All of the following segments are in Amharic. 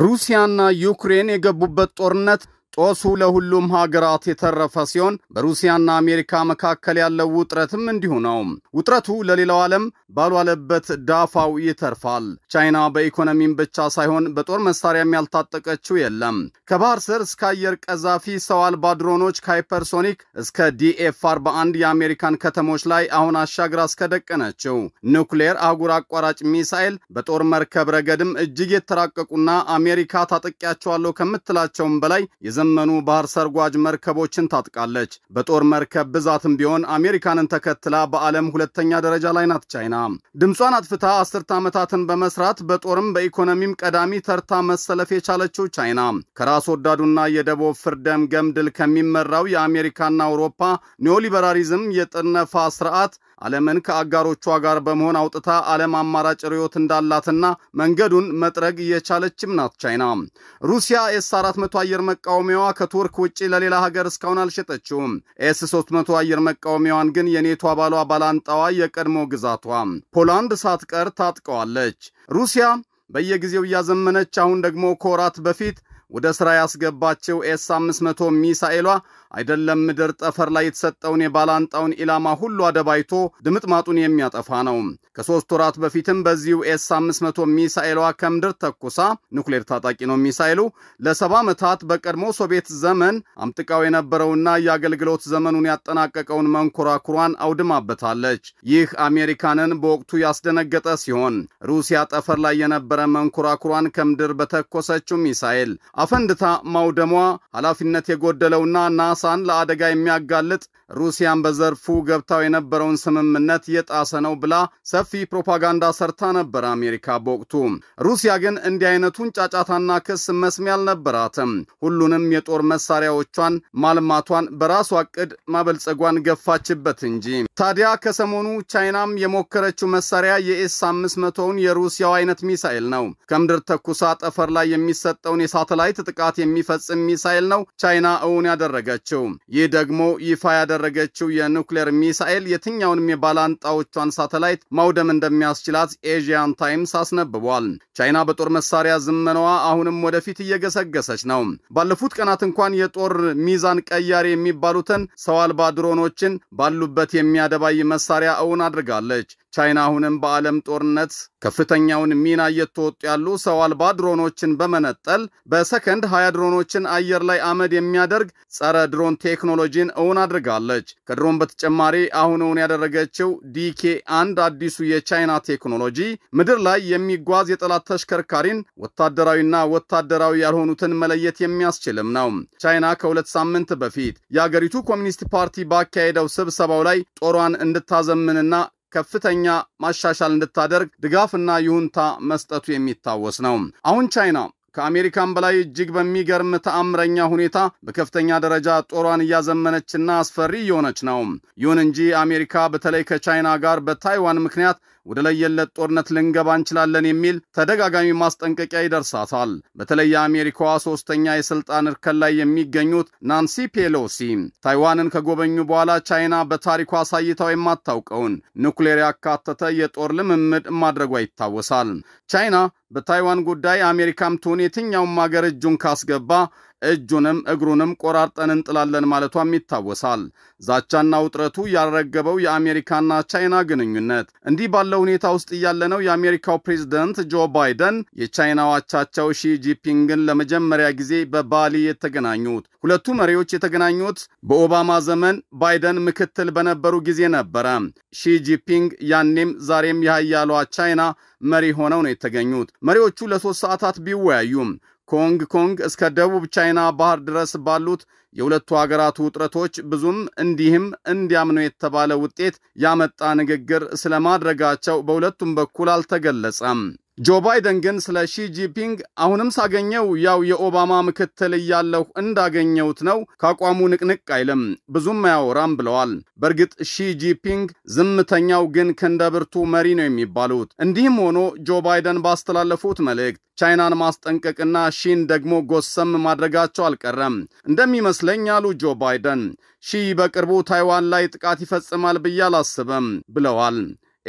ሩሲያና ዩክሬን የገቡበት ጦርነት ጦሱ ለሁሉም ሀገራት የተረፈ ሲሆን በሩሲያና አሜሪካ መካከል ያለው ውጥረትም እንዲሁ ነው። ውጥረቱ ለሌላው ዓለም ባልዋለበት ዳፋው ይተርፋል። ቻይና በኢኮኖሚም ብቻ ሳይሆን በጦር መሳሪያም ያልታጠቀችው የለም። ከባህር ስር እስከ አየር ቀዛፊ ሰው አልባ ድሮኖች ከሃይፐርሶኒክ እስከ ዲኤፍ 41 የአሜሪካን ከተሞች ላይ አሁን አሻግራ እስከደቀነችው ኑክሌር አህጉር አቋራጭ ሚሳኤል በጦር መርከብ ረገድም እጅግ የተራቀቁና አሜሪካ ታጠቂያቸዋለሁ ከምትላቸውም በላይ የዘ የዘመኑ ባህር ሰርጓጅ መርከቦችን ታጥቃለች። በጦር መርከብ ብዛትም ቢሆን አሜሪካንን ተከትላ በዓለም ሁለተኛ ደረጃ ላይ ናት ቻይና። ድምጿን አጥፍታ አስርተ ዓመታትን በመስራት በጦርም በኢኮኖሚም ቀዳሚ ተርታ መሰለፍ የቻለችው ቻይና ከራስ ወዳዱና የደቡብ ፍርደም ገምድል ከሚመራው የአሜሪካና አውሮፓ ኒዮሊበራሊዝም የጥነፋ ስርዓት ዓለምን ከአጋሮቿ ጋር በመሆን አውጥታ ዓለም አማራጭ ርዕዮት እንዳላትና መንገዱን መጥረግ እየቻለችም ናት ቻይና። ሩሲያ ኤስ 400 አየር መቃወሚያ መቃወሚያዋ ከቱርክ ውጭ ለሌላ ሀገር እስካሁን አልሸጠችውም። ኤስ 300 አየር መቃወሚያዋን ግን የኔቶ አባሏ ባላንጣዋ የቀድሞ ግዛቷ ፖላንድ ሳትቀር ታጥቀዋለች። ሩሲያ በየጊዜው እያዘመነች አሁን ደግሞ ከወራት በፊት ወደ ሥራ ያስገባቸው ኤስ 500 ሚሳኤሏ አይደለም ምድር ጠፈር ላይ የተሰጠውን የባላንጣውን ኢላማ ሁሉ አደባይቶ ድምጥማጡን የሚያጠፋ ነው። ከሦስት ወራት በፊትም በዚሁ ኤስ 500 ሚሳኤሏ ከምድር ተኩሳ ኑክሌር ታጣቂ ነው ሚሳኤሉ ለሰባ ዓመታት በቀድሞ ሶቪየት ዘመን አምጥቃው የነበረውና የአገልግሎት ዘመኑን ያጠናቀቀውን መንኮራኩሯን አውድማበታለች። ይህ አሜሪካንን በወቅቱ ያስደነገጠ ሲሆን ሩሲያ ጠፈር ላይ የነበረ መንኮራኩሯን ከምድር በተኮሰችው ሚሳኤል አፈንድታ ማውደሟ ኃላፊነት የጎደለውና ናሳን ለአደጋ የሚያጋልጥ ሩሲያን በዘርፉ ገብታው የነበረውን ስምምነት የጣሰ ነው ብላ ሰፊ ፕሮፓጋንዳ ሰርታ ነበር አሜሪካ በወቅቱ። ሩሲያ ግን እንዲህ አይነቱን ጫጫታና ክስ መስሚ አልነበራትም። ሁሉንም የጦር መሳሪያዎቿን ማልማቷን በራሷ እቅድ ማበልጸጓን ገፋችበት እንጂ። ታዲያ ከሰሞኑ ቻይናም የሞከረችው መሳሪያ የኤስ 500ውን የሩሲያው አይነት ሚሳኤል ነው። ከምድር ተኩሳ ጠፈር ላይ የሚሰጠውን የሳተላይት ጥቃት የሚፈጽም ሚሳኤል ነው ቻይና እውን ያደረገችው። ይህ ደግሞ ይፋ ያደረገችው የኑክሌር ሚሳኤል የትኛውንም የባላንጣዎቿን ሳተላይት ማውደም እንደሚያስችላት ኤዥያን ታይምስ አስነብቧል። ቻይና በጦር መሳሪያ ዝመናዋ አሁንም ወደፊት እየገሰገሰች ነው። ባለፉት ቀናት እንኳን የጦር ሚዛን ቀያሪ የሚባሉትን ሰው አልባ ድሮኖችን ባሉበት የሚያደባይ መሳሪያ እውን አድርጋለች። ቻይና አሁንም በዓለም ጦርነት ከፍተኛውን ሚና እየተወጡ ያሉ ሰው አልባ ድሮኖችን በመነጠል በሰከንድ 20 ድሮኖችን አየር ላይ አመድ የሚያደርግ ጸረ ድሮን ቴክኖሎጂን እውን አድርጋለች። ከድሮን በተጨማሪ አሁን እውን ያደረገችው ዲኬ አንድ አዲሱ የቻይና ቴክኖሎጂ ምድር ላይ የሚጓዝ የጠላት ተሽከርካሪን ወታደራዊና ወታደራዊ ያልሆኑትን መለየት የሚያስችልም ነው። ቻይና ከሁለት ሳምንት በፊት የአገሪቱ ኮሚኒስት ፓርቲ ባካሄደው ስብሰባው ላይ ጦሯን እንድታዘምንና ከፍተኛ ማሻሻል እንድታደርግ ድጋፍና ይሁንታ መስጠቱ የሚታወስ ነው። አሁን ቻይና ከአሜሪካን በላይ እጅግ በሚገርም ተአምረኛ ሁኔታ በከፍተኛ ደረጃ ጦሯን እያዘመነችና አስፈሪ እየሆነች ነው። ይሁን እንጂ አሜሪካ በተለይ ከቻይና ጋር በታይዋን ምክንያት ወደ ለየለት ጦርነት ልንገባ እንችላለን የሚል ተደጋጋሚ ማስጠንቀቂያ ይደርሳታል። በተለይ የአሜሪካዋ ሶስተኛ የስልጣን እርከን ላይ የሚገኙት ናንሲ ፔሎሲ ታይዋንን ከጎበኙ በኋላ ቻይና በታሪኳ አሳይታው የማታውቀውን ኑክሌር ያካተተ የጦር ልምምድ ማድረጓ ይታወሳል። ቻይና በታይዋን ጉዳይ አሜሪካም ትሁን የትኛውም አገር እጁን ካስገባ እጁንም እግሩንም ቆራርጠን እንጥላለን ማለቷም ይታወሳል። ዛቻና ውጥረቱ ያረገበው የአሜሪካና ቻይና ግንኙነት እንዲህ ባለው ሁኔታ ውስጥ ያለነው የአሜሪካው ፕሬዚደንት ጆ ባይደን የቻይናው አቻቸው ሺጂፒንግን ለመጀመሪያ ጊዜ በባሊ የተገናኙት። ሁለቱ መሪዎች የተገናኙት በኦባማ ዘመን ባይደን ምክትል በነበሩ ጊዜ ነበረ። ሺጂፒንግ ያኔም ዛሬም የሀያሏ ቻይና መሪ ሆነው ነው የተገኙት። መሪዎቹ ለሶስት ሰዓታት ቢወያዩም ከሆንግ ኮንግ እስከ ደቡብ ቻይና ባህር ድረስ ባሉት የሁለቱ ሀገራት ውጥረቶች ብዙም እንዲህም እንዲያም ነው የተባለ ውጤት ያመጣ ንግግር ስለማድረጋቸው በሁለቱም በኩል አልተገለጸም። ጆ ባይደን ግን ስለ ሺጂፒንግ አሁንም ሳገኘው ያው የኦባማ ምክትል እያለሁ እንዳገኘሁት ነው፣ ከአቋሙ ንቅንቅ አይልም፣ ብዙም አያወራም ብለዋል። በእርግጥ ሺጂፒንግ ዝምተኛው ግን ክንደ ብርቱ መሪ ነው የሚባሉት። እንዲህም ሆኖ ጆ ባይደን ባስተላለፉት መልእክት ቻይናን ማስጠንቀቅና ሺን ደግሞ ጎሰም ማድረጋቸው አልቀረም እንደሚመስለኝ አሉ ጆ ባይደን። ሺ በቅርቡ ታይዋን ላይ ጥቃት ይፈጽማል ብዬ አላስብም ብለዋል።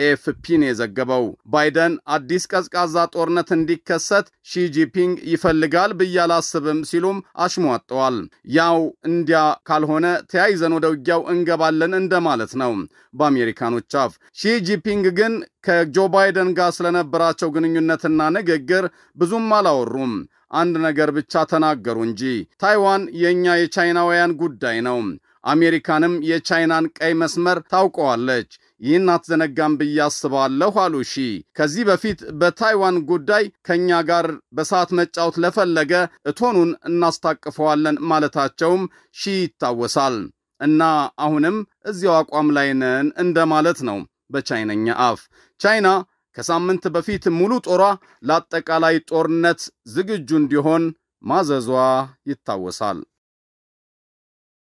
ኤፍፒን የዘገበው። ባይደን አዲስ ቀዝቃዛ ጦርነት እንዲከሰት ሺጂፒንግ ይፈልጋል ብዬ አላስብም ሲሉም አሽሟጠዋል። ያው እንዲያ ካልሆነ ተያይዘን ወደ ውጊያው እንገባለን እንደማለት ነው በአሜሪካኖች አፍ። ሺጂፒንግ ግን ከጆ ባይደን ጋር ስለነበራቸው ግንኙነትና ንግግር ብዙም አላወሩም። አንድ ነገር ብቻ ተናገሩ እንጂ ታይዋን የእኛ የቻይናውያን ጉዳይ ነው። አሜሪካንም የቻይናን ቀይ መስመር ታውቀዋለች። ይህን አትዘነጋም ብዬ አስባለሁ አሉ ሺ። ከዚህ በፊት በታይዋን ጉዳይ ከእኛ ጋር በሰዓት መጫወት ለፈለገ እቶኑን እናስታቅፈዋለን ማለታቸውም ሺ ይታወሳል። እና አሁንም እዚያው አቋም ላይ ነን እንደማለት ነው በቻይነኛ አፍ። ቻይና ከሳምንት በፊት ሙሉ ጦሯ ለአጠቃላይ ጦርነት ዝግጁ እንዲሆን ማዘዟ ይታወሳል።